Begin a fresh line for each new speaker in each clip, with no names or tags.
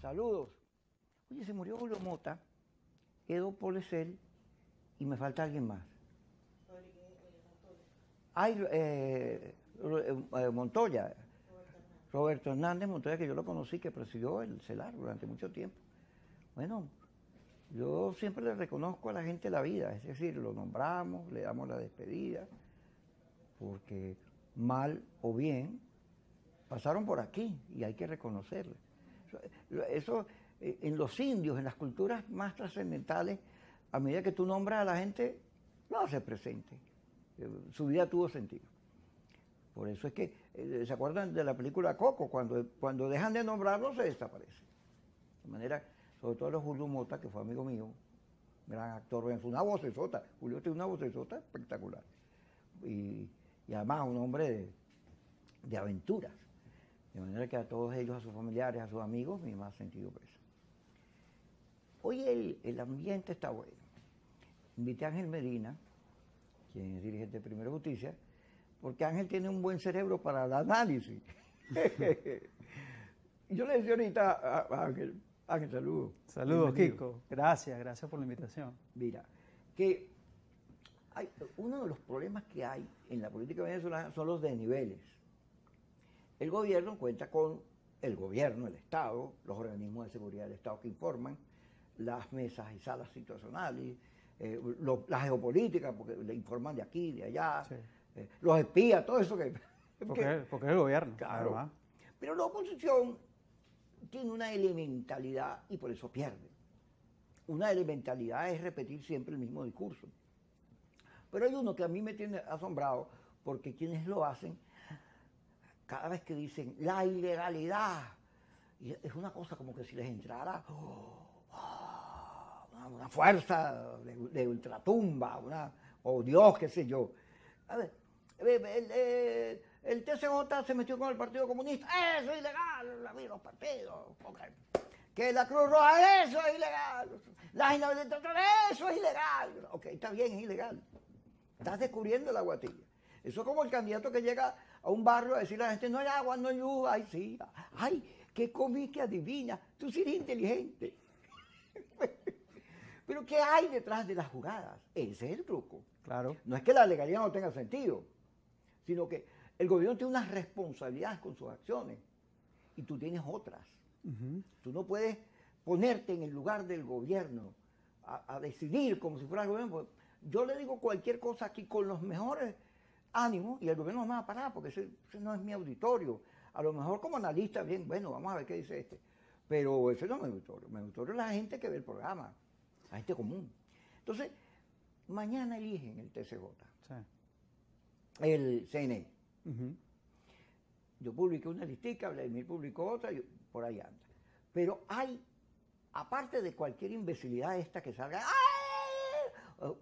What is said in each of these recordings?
Saludos. Oye, se murió Julio Mota, Edo Polesel y me falta alguien más. Ay, eh, eh, eh, Montoya. Roberto Hernández Montoya, que yo lo conocí, que presidió el CELAR durante mucho tiempo. Bueno, yo siempre le reconozco a la gente la vida, es decir, lo nombramos, le damos la despedida, porque mal o bien pasaron por aquí y hay que reconocerle. Eso eh, en los indios, en las culturas más trascendentales, a medida que tú nombras a la gente, no hace presente. Eh, su vida tuvo sentido. Por eso es que, eh, ¿se acuerdan de la película Coco? Cuando, cuando dejan de nombrarlo, se desaparece. De manera, sobre todo los Julio Mota, que fue amigo mío, gran actor, venezolano una vocesota. Julio tiene una voz vocesota espectacular. Y, además un hombre de aventuras. De manera que a todos ellos, a sus familiares, a sus amigos, mi más sentido preso. Hoy el, ambiente está bueno. Invité a Ángel Medina, quien es dirigente de Primera Justicia, porque Ángel tiene un buen cerebro para el análisis. Yo le decía ahorita a Ángel, Ángel, saludos. Saludos, Kiko. Gracias, gracias por la invitación. Mira, que uno de los problemas que hay en la política venezolana son los desniveles. El gobierno cuenta con el gobierno, el Estado, los organismos de seguridad del Estado que informan, las mesas y salas situacionales, eh, lo, la geopolítica, porque le informan de aquí, de allá, eh, los espías, todo eso que... Porque, porque es el gobierno. Claro. Pero la oposición tiene una elementalidad y por eso pierde. Una elementalidad es repetir siempre el mismo discurso. Pero hay uno que a mí me tiene asombrado porque quienes lo hacen cada vez que dicen la ilegalidad, es una cosa como que si les entrara oh, ah, una, fuerza de, ultratumba, o oh, Dios, qué sé yo. A ver, eh, el, eh, TCJ se metió con el Partido Comunista, eso es ilegal, la los partidos. Que la Cruz Roja, eso es ilegal. Las inhabilitaciones, eso es ilegal. Ok, está bien, es ilegal. Estás descubriendo la guatilla. Eso es como el candidato que llega a un barrio a decirle a la gente, no hay agua, no hay luz, ay, sí, ay, qué comiste adivina, tú sí eres inteligente. Pero ¿qué hay detrás de las jugadas? Ese es el truco. Claro. No es que la legalidad no tenga sentido, sino que el gobierno tiene unas responsabilidades con sus acciones y tú tienes otras. Tú no puedes ponerte en el lugar del gobierno a, a decidir como si fuera el gobierno. Yo le digo cualquier cosa aquí con los mejores ánimo y el gobierno no me va a parar porque ese, no es mi auditorio. A lo mejor como analista, bien, bueno, vamos a ver qué dice este. Pero ese no es mi auditorio. Mi auditorio es la gente que ve el programa, la gente común. Entonces, mañana eligen el TCJ, sí. el CNE. Yo publiqué una listica, Vladimir publicó otra, yo, por ahí anda. Pero hay, aparte de cualquier imbecilidad esta que salga, ¡ah!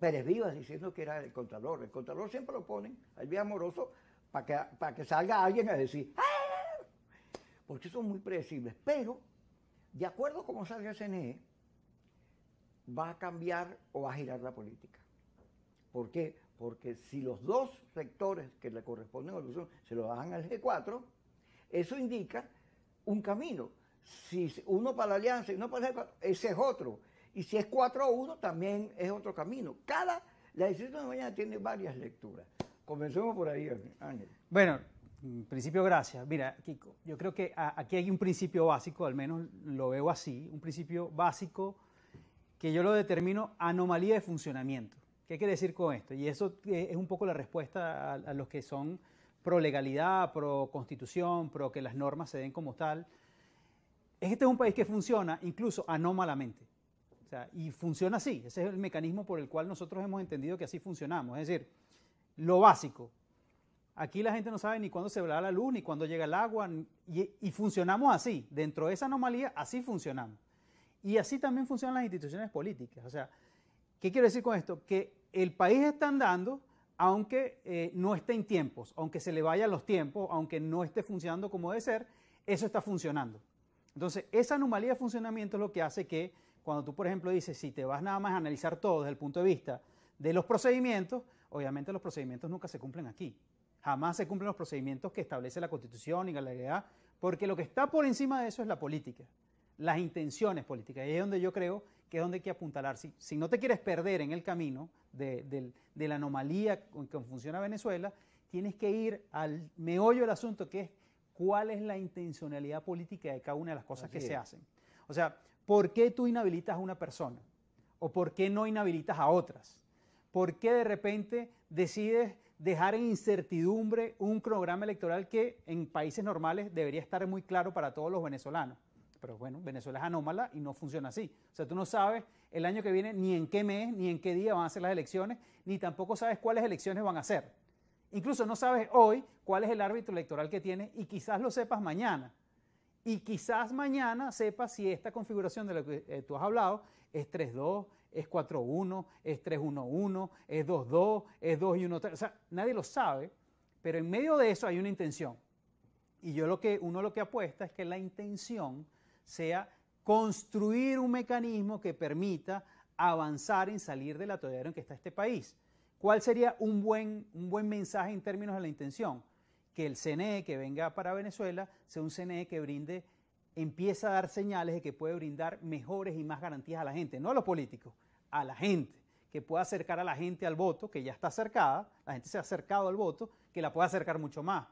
Pérez Vivas diciendo que era el Contralor. El Contralor siempre lo ponen, al vía amoroso, para que, para que salga alguien a decir, ¡Ah! porque son muy predecibles. Pero, de acuerdo a cómo salga el CNE, va a cambiar o va a girar la política. ¿Por qué? Porque si los dos sectores que le corresponden a la se lo bajan al G4, eso indica un camino. Si uno para la alianza y uno para el G4, ese es otro. Y si es 4 a 1, también es otro camino. Cada, la decisión de mañana tiene varias lecturas. Comencemos por ahí, Ángel.
Bueno, en principio, gracias. Mira, Kiko, yo creo que aquí hay un principio básico, al menos lo veo así, un principio básico que yo lo determino anomalía de funcionamiento. ¿Qué quiere decir con esto? Y eso eh, es un poco la respuesta a, a los que son pro legalidad, pro constitución, pro que las normas se den como tal. Este es un país que funciona incluso anómalamente. O sea, y funciona así, ese es el mecanismo por el cual nosotros hemos entendido que así funcionamos. Es decir, lo básico. Aquí la gente no sabe ni cuándo se va la luz, ni cuándo llega el agua, y, funcionamos así. Dentro de esa anomalía, así funcionamos. Y así también funcionan las instituciones políticas. O sea, ¿qué quiero decir con esto? Que el país está andando aunque eh, no esté en tiempos, aunque se le vayan los tiempos, aunque no esté funcionando como debe ser, eso está funcionando. Entonces, esa anomalía de funcionamiento es lo que hace que cuando tú, por ejemplo, dices, si te vas nada más a analizar todo desde el punto de vista de los procedimientos, obviamente los procedimientos nunca se cumplen aquí. Jamás se cumplen los procedimientos que establece la Constitución y la legalidad, porque lo que está por encima de eso es la política, las intenciones políticas. Y es donde yo creo que es donde hay que apuntalar. Si, no te quieres perder en el camino de, la anomalía con que funciona Venezuela, tienes que ir al meollo del asunto, que es cuál es la intencionalidad política de cada una de las cosas que se hacen. O sea, ¿Por qué tú inhabilitas a una persona? ¿O por qué no inhabilitas a otras? ¿Por qué de repente decides dejar en incertidumbre un cronograma electoral que en países normales debería estar muy claro para todos los venezolanos? Pero bueno, Venezuela es anómala y no funciona así. O sea, tú no sabes el año que viene ni en qué mes, ni en qué día van a ser las elecciones, ni tampoco sabes cuáles elecciones van a ser. Incluso no sabes hoy cuál es el árbitro electoral que tienes y quizás lo sepas mañana. Y quizás mañana sepas si esta configuración de la que eh, tú has hablado es 3-2, es 4-1, es 3-1-1, es 2-2, es 2 y 1-3. O sea, nadie lo sabe, pero en medio de eso hay una intención. Y yo lo que, uno lo que apuesta es que la intención sea construir un mecanismo que permita avanzar en salir del atolladero en que está este país. ¿Cuál sería un buen, un buen mensaje en términos de la intención? que el CNE que venga para Venezuela sea un CNE que brinde, empieza a dar señales de que puede brindar mejores y más garantías a la gente, no a los políticos, a la gente, que pueda acercar a la gente al voto, que ya está acercada, la gente se ha acercado al voto, que la pueda acercar mucho más,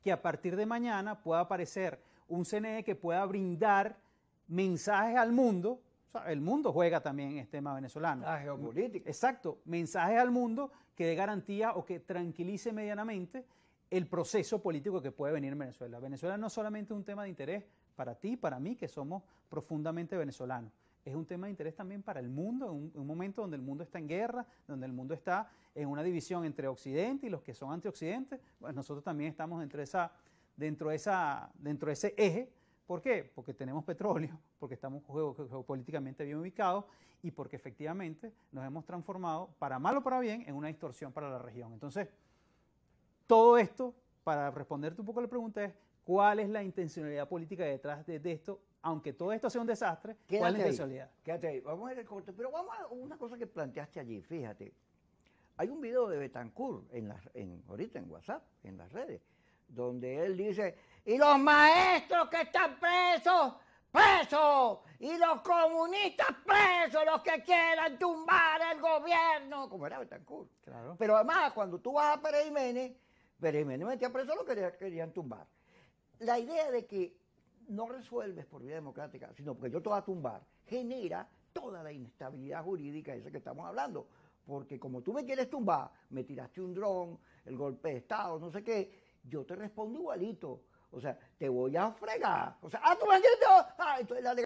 que a partir de mañana pueda aparecer un CNE que pueda brindar mensajes al mundo o sea, el mundo juega también en este tema venezolano. La geopolítica. Exacto, mensajes al mundo que dé garantía o que tranquilice medianamente el proceso político que puede venir en Venezuela. Venezuela no solamente es un tema de interés para ti, para mí, que somos profundamente venezolanos. Es un tema de interés también para el mundo, en un momento donde el mundo está en guerra, donde el mundo está en una división entre Occidente y los que son antioccidentes. nosotros también estamos dentro de, dentro de ese eje. ¿Por qué? Porque tenemos petróleo, porque estamos geopolíticamente bien ubicados y porque efectivamente nos hemos transformado, para mal o para bien, en una distorsión para la región. Entonces, todo esto, para responderte un poco a la pregunta, es cuál es la intencionalidad política detrás de, esto, aunque todo esto sea un desastre, cuál es la intencionalidad.
Ahí, quédate ahí, vamos a ir al corte, pero vamos a una cosa que planteaste allí, fíjate. Hay un video de Betancourt ahorita en WhatsApp, en las redes, donde él dice, y los maestros que están presos, presos, y los comunistas presos, los que quieran tumbar el gobierno, como era Betancourt. Claro. Pero además, cuando tú vas a Pérez Jiménez, pero evidentemente a preso lo querían, tumbar. La idea de que no resuelves por vía democrática, sino porque yo te voy a tumbar, genera toda la inestabilidad jurídica esa que estamos hablando. Porque como tú me quieres tumbar, me tiraste un dron, el golpe de Estado, no sé qué, yo te respondo igualito. O sea, te voy a fregar. O sea, ah, tú me quieres... Ah,